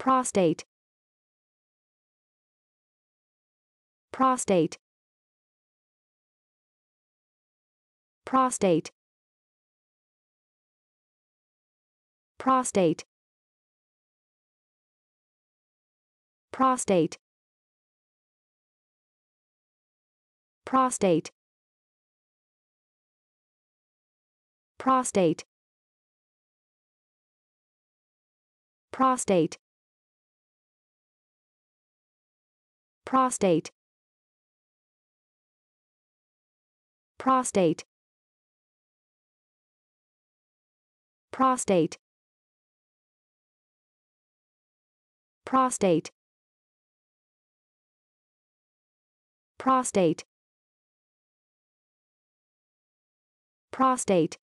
prostate prostate prostate prostate prostate prostate prostate prostate prostate prostate prostate prostate prostate prostate